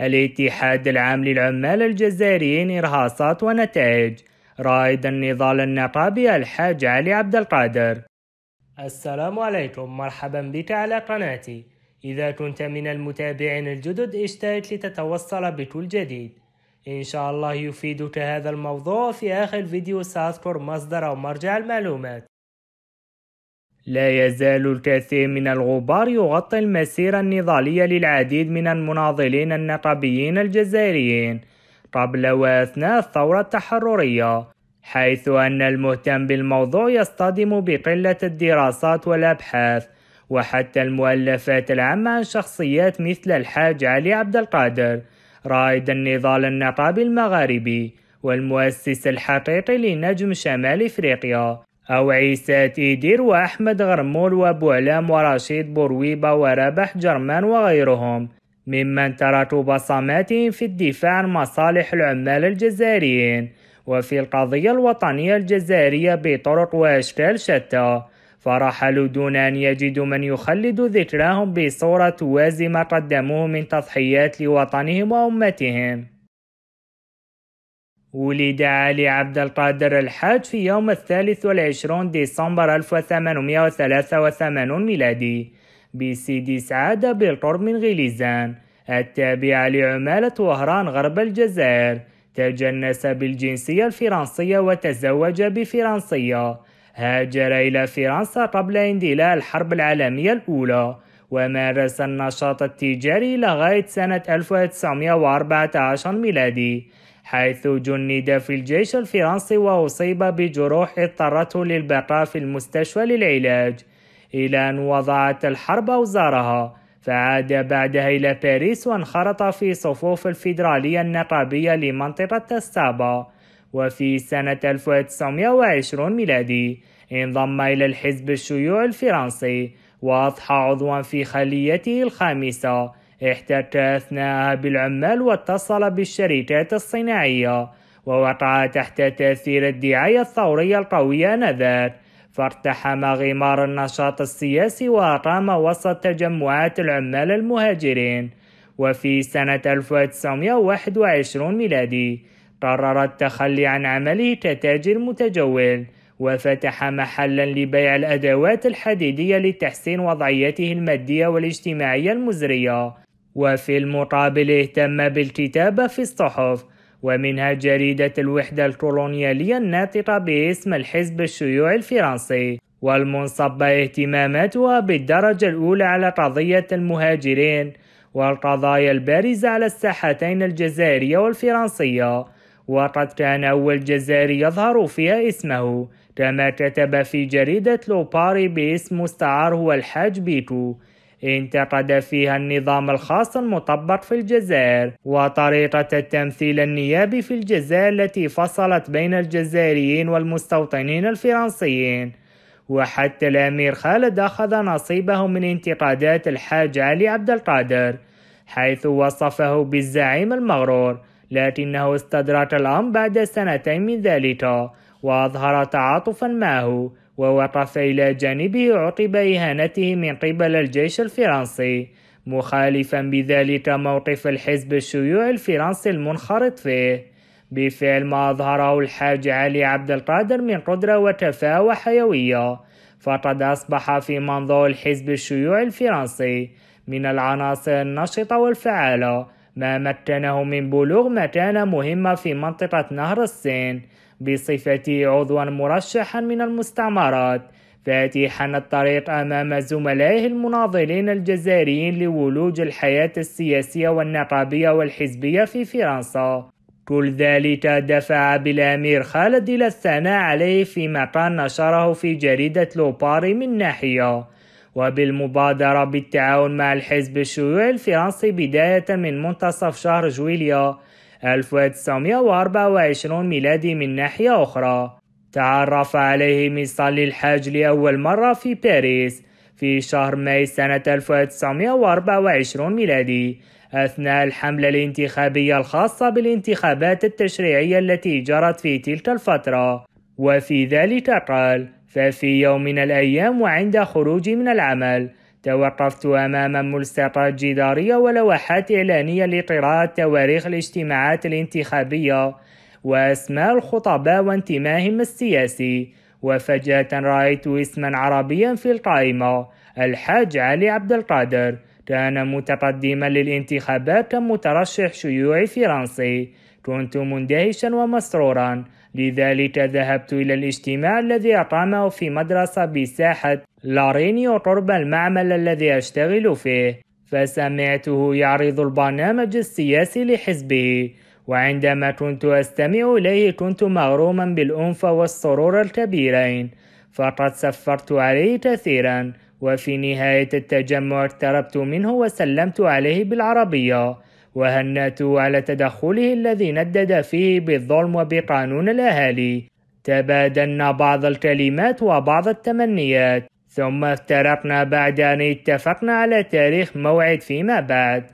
الاتحاد العام للعمال الجزائريين إرهاصات ونتائج رائد النضال النقابي الحاج علي عبد القادر السلام عليكم مرحبا بك على قناتي إذا كنت من المتابعين الجدد اشترك لتتوصل بكل جديد إن شاء الله يفيدك هذا الموضوع في آخر فيديو سأذكر مصدر أو مرجع المعلومات لا يزال الكثير من الغبار يغطي المسيرة النضالية للعديد من المناضلين النقبيين الجزائريين قبل وأثناء الثورة التحررية حيث أن المهتم بالموضوع يصطدم بقلة الدراسات والأبحاث وحتى المؤلفات العامة عن شخصيات مثل الحاج علي عبد القادر رائد النضال النقابي المغاربي والمؤسس الحقيقي لنجم شمال إفريقيا أو عيسى تيدير وأحمد غرمول وأبو علام ورشيد بورويبة ورابح جرمان وغيرهم ممن تركوا بصماتهم في الدفاع عن مصالح العمال الجزائريين وفي القضية الوطنية الجزائرية بطرق وأشكال شتى فرحلوا دون أن يجدوا من يخلد ذكراهم بصورة توازي ما قدموه من تضحيات لوطنهم وأمتهم ولد علي عبد القادر الحاج في يوم الثالث والعشرون ديسمبر 1883 ميلادي بسيدي سعادة بالقرب من غليزان التابعة لعمالة وهران غرب الجزائر تجنس بالجنسية الفرنسية وتزوج بفرنسية هاجر إلى فرنسا قبل اندلاع الحرب العالمية الأولى ومارس النشاط التجاري لغاية سنة 1914 ميلادي حيث جند في الجيش الفرنسي وأصيب بجروح اضطرته للبقاء في المستشفى للعلاج إلى أن وضعت الحرب أوزارها فعاد بعدها إلى باريس وانخرط في صفوف الفيدرالية النقابية لمنطقة السابا وفي سنة 1920 ميلادي انضم إلى الحزب الشيوعي الفرنسي وأضحى عضوا في خليته الخامسة احتك أثناءها بالعمال واتصل بالشركات الصناعية ووقع تحت تأثير الدعاية الثورية القوية آنذاك فاقتحم غمار النشاط السياسي وأقام وسط تجمعات العمال المهاجرين وفي سنة 1921 ميلادي قرر التخلي عن عمله كتاجر متجول وفتح محلا لبيع الأدوات الحديدية لتحسين وضعيته المادية والاجتماعية المزرية وفي المقابل اهتم بالكتابة في الصحف ومنها جريدة الوحدة الكولونيالية الناطقة باسم الحزب الشيوعي الفرنسي والمنصب اهتماماتها بالدرجة الأولى على قضية المهاجرين والقضايا البارزة على الساحتين الجزائرية والفرنسية وقد كان أول جزائري يظهر فيها اسمه كما كتب في جريدة لوباري باسم مستعار هو الحاج بيكو انتقد فيها النظام الخاص المطبق في الجزائر وطريقة التمثيل النيابي في الجزائر التي فصلت بين الجزائريين والمستوطنين الفرنسيين وحتى الأمير خالد أخذ نصيبه من انتقادات الحاج علي عبد القادر حيث وصفه بالزعيم المغرور لكنه استدرك الأمر بعد سنتين من ذلك وأظهر تعاطفا معه ووقف إلى جانبه عقب إهانته من قبل الجيش الفرنسي مخالفا بذلك موقف الحزب الشيوعي الفرنسي المنخرط فيه بفعل ما أظهره الحاج علي عبد القادر من قدرة وكفاءة وحيوية فقد أصبح في منظور الحزب الشيوعي الفرنسي من العناصر النشطة والفعالة ما مكنه من بلوغ مكانة مهمة في منطقة نهر السين بصفته عضوا مرشحا من المستعمرات فاتحا الطريق أمام زملائه المناضلين الجزائريين لولوج الحياة السياسية والنقابية والحزبية في فرنسا كل ذلك دفع بالأمير خالد إلى الثناء عليه في مقال نشره في جريدة لوباري من ناحية وبالمبادرة بالتعاون مع الحزب الشيوعي الفرنسي بداية من منتصف شهر جويليا 1924 ميلادي من ناحية أخرى تعرف عليه ميصلي الحاج لأول مرة في باريس في شهر ماي سنة 1924 ميلادي أثناء الحملة الانتخابية الخاصة بالانتخابات التشريعية التي جرت في تلك الفترة وفي ذلك قال ففي يوم من الأيام وعند خروجي من العمل توقفت أمام ملصقات جدارية ولوحات إعلانية لقراءة تواريخ الاجتماعات الانتخابية وأسماء الخطباء وانتمائهم السياسي وفجأة رأيت اسما عربيا في القائمة الحاج علي عبد القادر كان متقدما للانتخابات كمترشح شيوعي فرنسي كنت مندهشا ومسرورا لذلك ذهبت إلى الاجتماع الذي أقامه في مدرسة بساحة لارينيو قرب المعمل الذي أشتغل فيه فسمعته يعرض البرنامج السياسي لحزبه وعندما كنت أستمع إليه كنت مغروما بالأنف والسرور الكبيرين فقد سفرت عليه كثيرا وفي نهاية التجمع اقتربت منه وسلمت عليه بالعربية وهنأته على تدخله الذي ندد فيه بالظلم وبقانون الأهالي تبادلنا بعض الكلمات وبعض التمنيات ثم افترقنا بعد أن اتفقنا على تاريخ موعد فيما بعد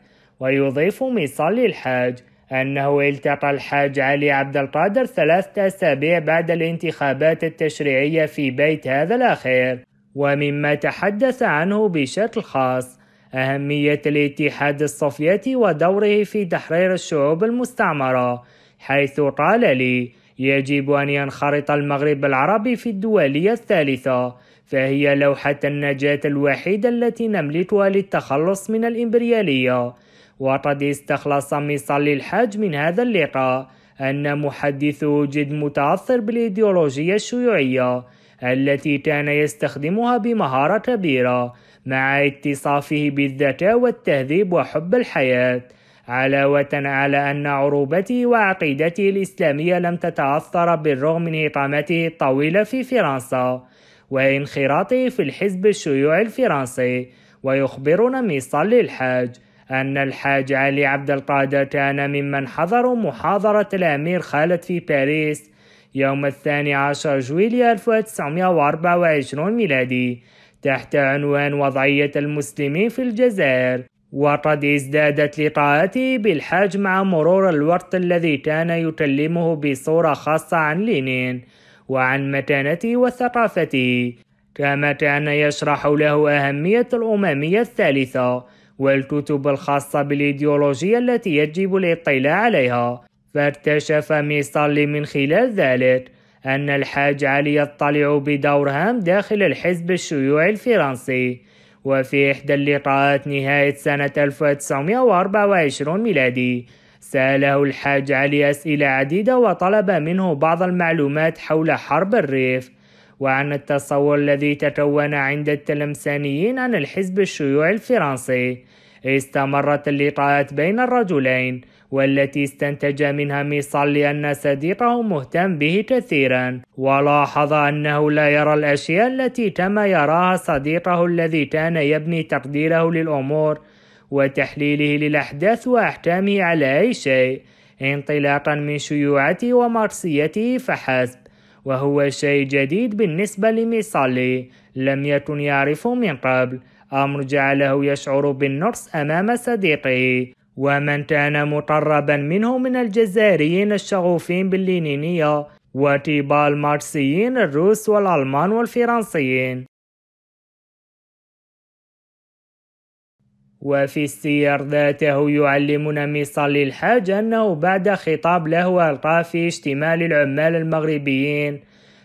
ويضيف مصلي الحاج أنه التقى الحاج علي عبد القادر ثلاثة أسابيع بعد الانتخابات التشريعية في بيت هذا الأخير ومما تحدث عنه بشكل خاص أهمية الاتحاد السوفيتي ودوره في تحرير الشعوب المستعمرة حيث قال لي يجب أن ينخرط المغرب العربي في الدولية الثالثة فهي لوحة النجاة الوحيدة التي نملكها للتخلص من الإمبريالية وقد استخلص مصلي الحاج من هذا اللقاء أن محدثه جد متأثر بالإيديولوجية الشيوعية التي كان يستخدمها بمهارة كبيرة مع اتصافه بالذكاء والتهذيب وحب الحياة علاوة على أن عروبته وعقيدته الإسلامية لم تتأثر بالرغم من إقامته الطويلة في فرنسا وانخراطه في الحزب الشيوعي الفرنسي ويخبرنا ميصل الحاج أن الحاج علي عبد القادر كان ممن حضروا محاضرة الأمير خالد في باريس يوم الثاني عشر جويلية 1924 ميلادي تحت عنوان وضعية المسلمين في الجزائر وقد ازدادت لقاءاته بالحاج مع مرور الوقت الذي كان يكلمه بصورة خاصة عن لينين وعن متانته وثقافته كما كان يشرح له أهمية الأممية الثالثة والكتب الخاصة بالإيديولوجيا التي يجب الاطلاع عليها فاكتشف ميسالي من خلال ذلك أن الحاج علي يطلع بدورهم داخل الحزب الشيوعي الفرنسي وفي إحدى اللقاءات نهاية سنة 1924 ميلادي سأله الحاج علي أسئلة عديدة وطلب منه بعض المعلومات حول حرب الريف وعن التصور الذي تكون عند التلمسانيين عن الحزب الشيوعي الفرنسي استمرت اللقاءات بين الرجلين والتي استنتج منها ميصل أن صديقه مهتم به كثيرا ولاحظ أنه لا يرى الأشياء التي تم يراها صديقه الذي كان يبني تقديره للأمور وتحليله للأحداث وأحكامه على أي شيء انطلاقا من شيوعته ومارسيته فحسب وهو شيء جديد بالنسبة لميصالي لم يكن يعرفه من قبل أمر جعله يشعر بالنقص أمام صديقه ومن كان مقربا منه من الجزائريين الشغوفين باللينينية وتيبال الماركسيين الروس والألمان والفرنسيين وفي السير ذاته يعلمنا ميصال الحاج أنه بعد خطاب له ألقى في اجتماع للعمال المغربيين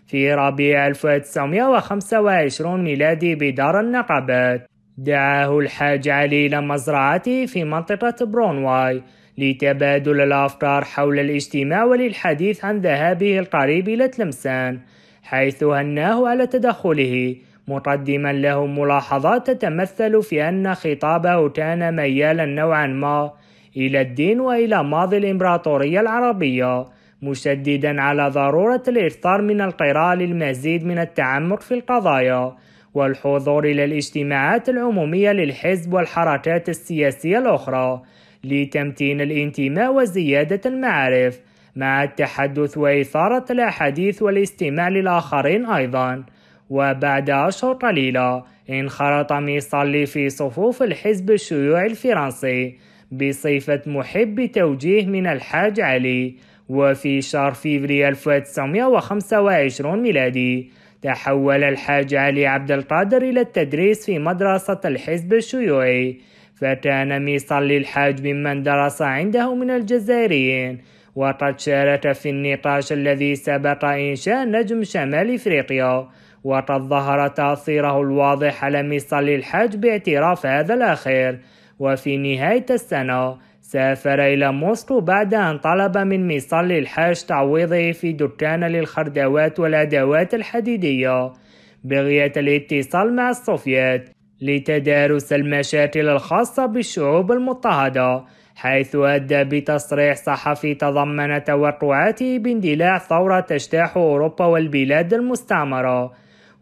في ربيع 1925 ميلادي بدار النقابات دعاه الحاج علي إلى مزرعته في منطقة برونواي لتبادل الأفكار حول الاجتماع وللحديث عن ذهابه القريب إلى تلمسان حيث هناه على تدخله مقدما له ملاحظات تتمثل في أن خطابه كان ميالا نوعا ما إلى الدين وإلى ماضي الإمبراطورية العربية مشددا على ضرورة الإكثار من القراءة للمزيد من التعمق في القضايا والحضور إلى الاجتماعات العمومية للحزب والحركات السياسية الأخرى لتمتين الانتماء وزيادة المعارف مع التحدث وإثارة الأحاديث والاستماع للآخرين أيضا وبعد أشهر قليلة انخرط ميصلي في صفوف الحزب الشيوعي الفرنسي بصفة محب توجيه من الحاج علي وفي شهر فيفري 1925 ميلادي تحول الحاج علي عبد القادر إلى التدريس في مدرسة الحزب الشيوعي فكان ميصل الحاج ممن درس عنده من الجزائريين وقد شارك في النقاش الذي سبق إنشاء نجم شمال إفريقيا وقد ظهر تأثيره الواضح على ميصل الحاج باعتراف هذا الأخير وفي نهاية السنة سافر إلى موسكو بعد أن طلب من ميصل الحاج تعويضه في دكان للخردوات والأدوات الحديدية بغية الاتصال مع السوفيات لتدارس المشاكل الخاصة بالشعوب المضطهدة حيث أدى بتصريح صحفي تضمن توقعاته باندلاع ثورة تجتاح أوروبا والبلاد المستعمرة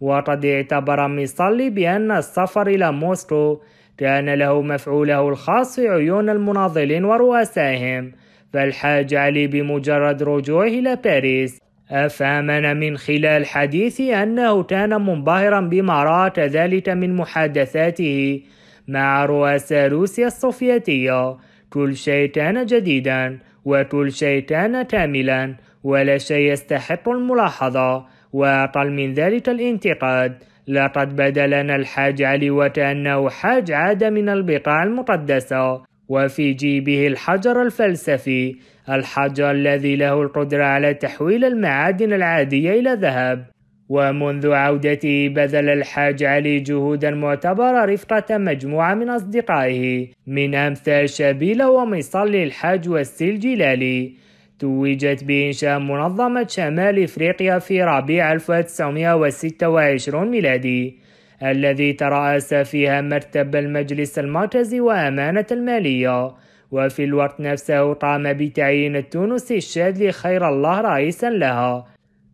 وقد اعتبر ميصلي بأن السفر إلى موسكو كان له مفعوله الخاص في عيون المناضلين ورؤسائهم فالحاج علي بمجرد رجوعه إلى باريس أفهمنا من خلال حديثي أنه كان منبهرا بما رأى كذلك من محادثاته مع رؤساء روسيا السوفيتية كل شيء كان جديدا وكل شيء كان كاملا ولا شيء يستحق الملاحظة وأقل من ذلك الانتقاد لقد بدا لنا الحاج علي وكأنه حاج عاد من البقاع المقدسة وفي جيبه الحجر الفلسفي الحجر الذي له القدرة على تحويل المعادن العادية إلى ذهب ومنذ عودته بذل الحاج علي جهودا معتبرة رفقة مجموعة من أصدقائه من أمثال شبيلة ومصلي الحاج والسي الجلالي توجت بإنشاء منظمة شمال إفريقيا في ربيع 1926 ميلادي الذي ترأس فيها مرتب المجلس المركزي وأمانة المالية وفي الوقت نفسه قام بتعيين التونسي الشاذلي خير الله رئيسا لها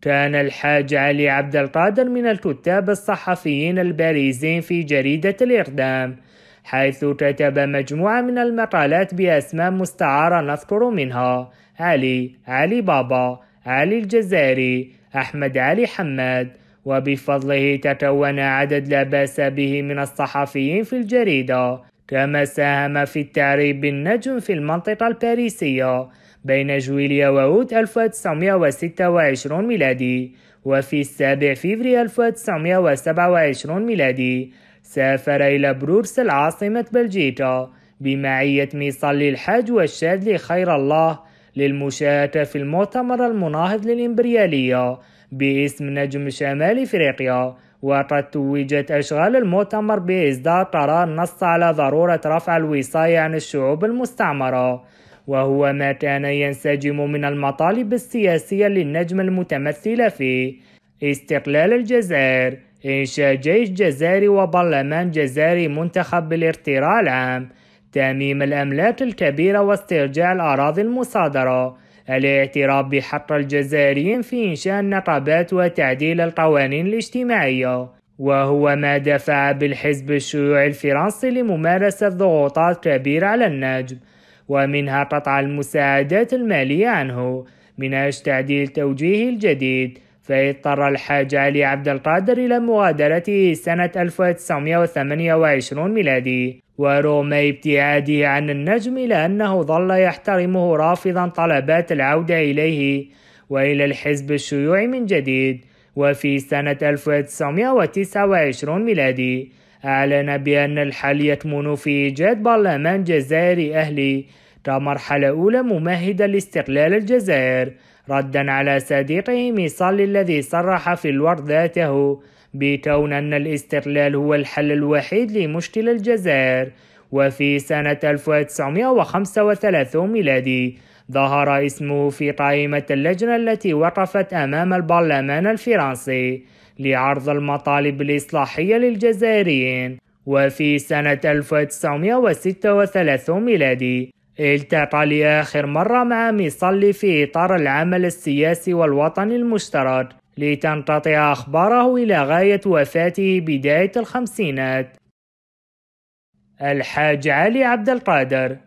كان الحاج علي عبد القادر من الكتاب الصحفيين البارزين في جريدة الإقدام حيث كتب مجموعة من المقالات بأسماء مستعارة نذكر منها علي علي بابا علي الجزائري أحمد علي حماد وبفضله تكون عدد لا بأس به من الصحفيين في الجريدة كما ساهم في التعريب بالنجم في المنطقة الباريسية بين جويليا وأوت 1926 ميلادي وفي السابع فيفري 1927 ميلادي سافر إلى بروكسل عاصمة بلجيكا بمعية ميصل الحاج والشاذلي خير الله للمشاة في المؤتمر المناهض للإمبريالية باسم نجم شمال إفريقيا وقد توجت أشغال المؤتمر بإصدار قرار نص على ضرورة رفع الوصاية عن الشعوب المستعمرة وهو ما كان ينسجم من المطالب السياسية للنجم المتمثلة في استقلال الجزائر إنشاء جيش جزائري وبرلمان جزائري منتخب بالاقتراع العام تأميم الأملاك الكبيرة واسترجاع الأراضي المصادرة الاعتراف بحق الجزائريين في إنشاء النقابات وتعديل القوانين الاجتماعية وهو ما دفع بالحزب الشيوعي الفرنسي لممارسة ضغوطات كبيرة على النجم ومنها قطع المساعدات المالية عنه من أجل تعديل توجيهه الجديد فاضطر الحاج علي عبد القادر إلى مغادرته سنة 1928 ميلادي ورغم ابتعاده عن النجم إلا أنه ظل يحترمه رافضا طلبات العودة إليه وإلى الحزب الشيوعي من جديد وفي سنة 1929 ميلادي أعلن بأن الحل يكمن في إيجاد برلمان جزائري أهلي كمرحلة أولى ممهدة لاستقلال الجزائر ردا على صديقه ميصال الذي صرح في الورد ذاته بكون أن الاستقلال هو الحل الوحيد لمشكل الجزائر وفي سنة 1935 ميلادي ظهر اسمه في قائمة اللجنة التي وقفت أمام البرلمان الفرنسي لعرض المطالب الإصلاحية للجزائريين وفي سنة 1936 ميلادي التقى لآخر مرة مع ميصلي في إطار العمل السياسي والوطني المشترك لتنقطع أخباره إلى غاية وفاته بداية الخمسينات الحاج علي عبد القادر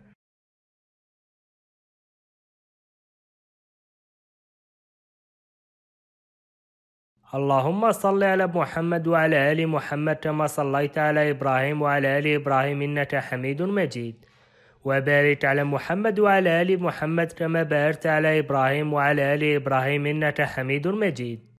اللهم صل على محمد وعلى آل محمد كما صليت على إبراهيم وعلى آل إبراهيم إنك حميد مجيد وبارك على محمد وعلى آل محمد كما باركت على إبراهيم وعلى آل إبراهيم إنك حميد مجيد